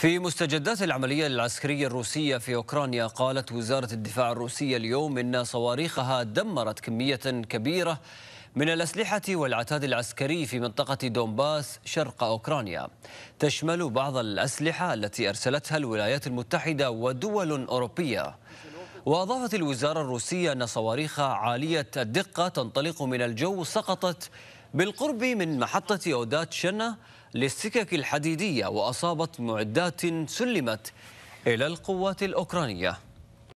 في مستجدات العملية العسكرية الروسية في أوكرانيا قالت وزارة الدفاع الروسية اليوم إن صواريخها دمرت كمية كبيرة من الأسلحة والعتاد العسكري في منطقة دونباس شرق أوكرانيا تشمل بعض الأسلحة التي أرسلتها الولايات المتحدة ودول أوروبية وأضافت الوزارة الروسية أن صواريخ عالية الدقة تنطلق من الجو سقطت بالقرب من محطة أودات شنة للسكك الحديدية وأصابت معدات سلمت إلى القوات الأوكرانية